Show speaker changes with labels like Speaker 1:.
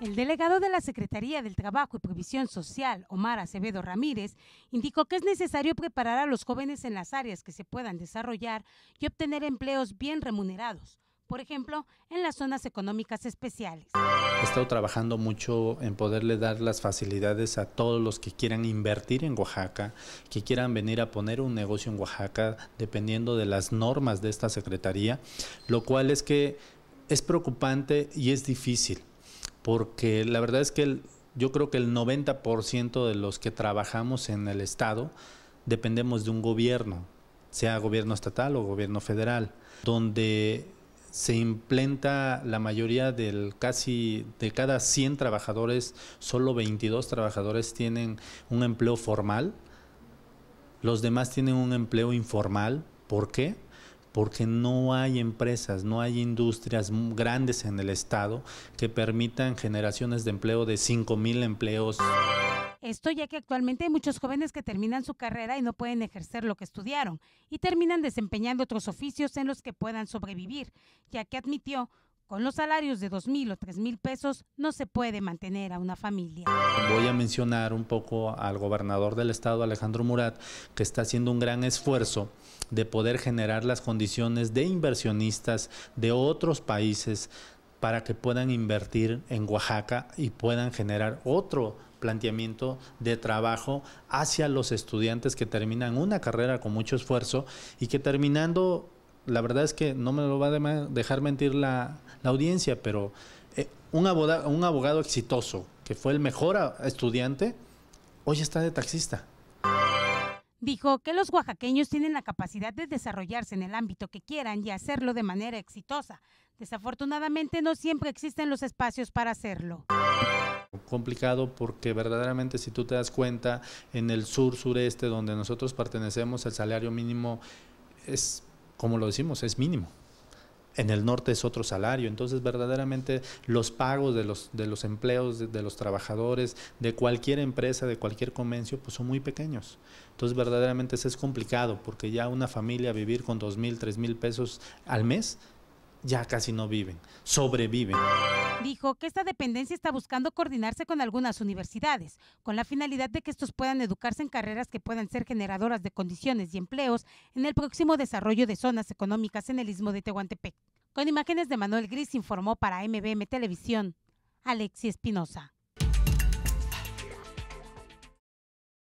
Speaker 1: El delegado de la Secretaría del Trabajo y Previsión Social, Omar Acevedo Ramírez, indicó que es necesario preparar a los jóvenes en las áreas que se puedan desarrollar y obtener empleos bien remunerados, por ejemplo, en las zonas económicas especiales.
Speaker 2: He estado trabajando mucho en poderle dar las facilidades a todos los que quieran invertir en Oaxaca, que quieran venir a poner un negocio en Oaxaca, dependiendo de las normas de esta Secretaría, lo cual es que es preocupante y es difícil porque la verdad es que yo creo que el 90% de los que trabajamos en el Estado dependemos de un gobierno, sea gobierno estatal o gobierno federal, donde se implanta la mayoría del casi de cada 100 trabajadores, solo 22 trabajadores tienen un empleo formal. Los demás tienen un empleo informal. ¿Por qué? porque no hay empresas, no hay industrias grandes en el Estado que permitan generaciones de empleo de 5000 empleos.
Speaker 1: Esto ya que actualmente hay muchos jóvenes que terminan su carrera y no pueden ejercer lo que estudiaron y terminan desempeñando otros oficios en los que puedan sobrevivir, ya que admitió con los salarios de mil o mil pesos no se puede mantener a una familia.
Speaker 2: Voy a mencionar un poco al gobernador del estado, Alejandro Murat, que está haciendo un gran esfuerzo de poder generar las condiciones de inversionistas de otros países para que puedan invertir en Oaxaca y puedan generar otro planteamiento de trabajo hacia los estudiantes que terminan una carrera con mucho esfuerzo y que terminando la verdad es que no me lo va a dejar mentir la, audiencia, pero eh, un, abogado, exitoso, que fue el mejor estudiante, hoy está de taxista.
Speaker 1: Dijo que los oaxaqueños tienen la capacidad de desarrollarse en el ámbito que quieran y hacerlo de manera exitosa. Desafortunadamente no siempre existen los espacios para hacerlo.
Speaker 2: Complicado porque verdaderamente si tú te das cuenta, en el sur sureste donde nosotros pertenecemos, el salario mínimo es como lo decimos, es mínimo. En el norte es otro salario, entonces verdaderamente los pagos de los, de los empleos, de, los trabajadores, de cualquier empresa, de cualquier convencio, pues son muy pequeños. Entonces verdaderamente eso es complicado, porque ya una familia vivir con dos mil, tres mil pesos al mes, ya casi no viven, sobreviven.
Speaker 1: Dijo que esta dependencia está buscando coordinarse con algunas universidades, con la finalidad de que estos puedan educarse en carreras que puedan ser generadoras de condiciones y empleos en el próximo desarrollo de zonas económicas en el istmo de Tehuantepec. Con imágenes de Manuel Gris informó para MBM Televisión, Alexi Espinosa.